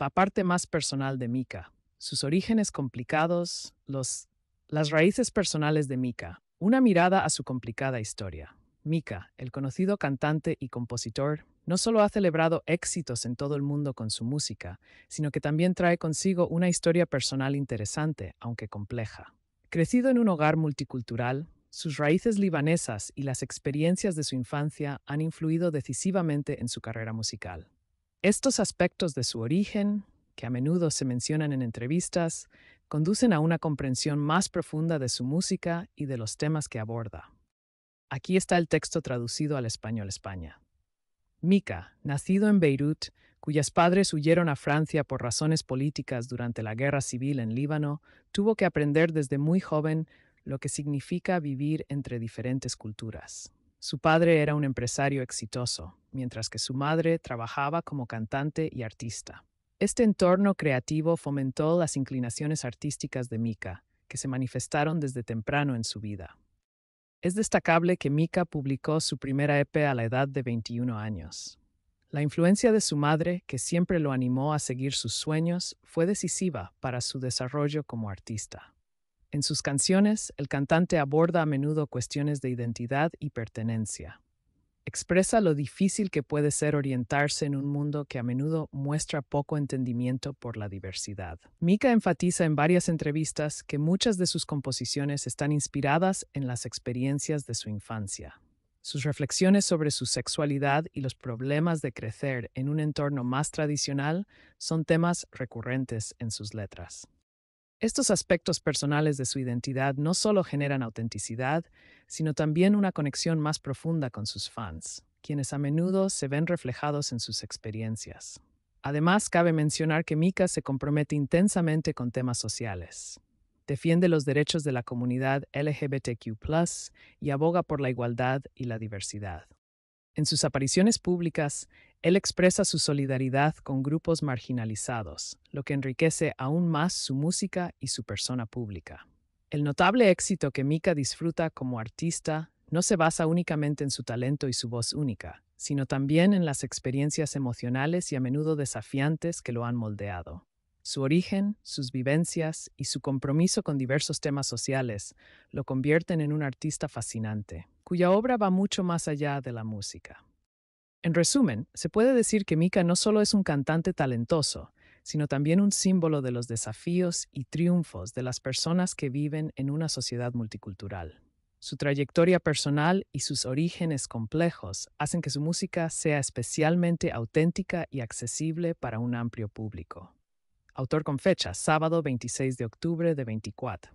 la parte más personal de Mika, sus orígenes complicados, las raíces personales de Mika, una mirada a su complicada historia. Mika, el conocido cantante y compositor, no solo ha celebrado éxitos en todo el mundo con su música, sino que también trae consigo una historia personal interesante, aunque compleja. Crecido en un hogar multicultural, sus raíces libanesas y las experiencias de su infancia han influido decisivamente en su carrera musical. Estos aspectos de su origen, que a menudo se mencionan en entrevistas, conducen a una comprensión más profunda de su música y de los temas que aborda. Aquí está el texto traducido al español España. Mika, nacido en Beirut, cuyas padres huyeron a Francia por razones políticas durante la guerra civil en Líbano, tuvo que aprender desde muy joven lo que significa vivir entre diferentes culturas. Su padre era un empresario exitoso, mientras que su madre trabajaba como cantante y artista. Este entorno creativo fomentó las inclinaciones artísticas de Mika, que se manifestaron desde temprano en su vida. Es destacable que Mika publicó su primera EP a la edad de 21 años. La influencia de su madre, que siempre lo animó a seguir sus sueños, fue decisiva para su desarrollo como artista. En sus canciones, el cantante aborda a menudo cuestiones de identidad y pertenencia. Expresa lo difícil que puede ser orientarse en un mundo que a menudo muestra poco entendimiento por la diversidad. Mika enfatiza en varias entrevistas que muchas de sus composiciones están inspiradas en las experiencias de su infancia. Sus reflexiones sobre su sexualidad y los problemas de crecer en un entorno más tradicional son temas recurrentes en sus letras. Estos aspectos personales de su identidad no solo generan autenticidad, sino también una conexión más profunda con sus fans, quienes a menudo se ven reflejados en sus experiencias. Además, cabe mencionar que Mika se compromete intensamente con temas sociales. Defiende los derechos de la comunidad LGBTQ y aboga por la igualdad y la diversidad. En sus apariciones públicas, él expresa su solidaridad con grupos marginalizados, lo que enriquece aún más su música y su persona pública. El notable éxito que Mika disfruta como artista no se basa únicamente en su talento y su voz única, sino también en las experiencias emocionales y a menudo desafiantes que lo han moldeado. Su origen, sus vivencias y su compromiso con diversos temas sociales lo convierten en un artista fascinante, cuya obra va mucho más allá de la música. En resumen, se puede decir que Mika no solo es un cantante talentoso, sino también un símbolo de los desafíos y triunfos de las personas que viven en una sociedad multicultural. Su trayectoria personal y sus orígenes complejos hacen que su música sea especialmente auténtica y accesible para un amplio público. Autor con fecha, sábado 26 de octubre de 24.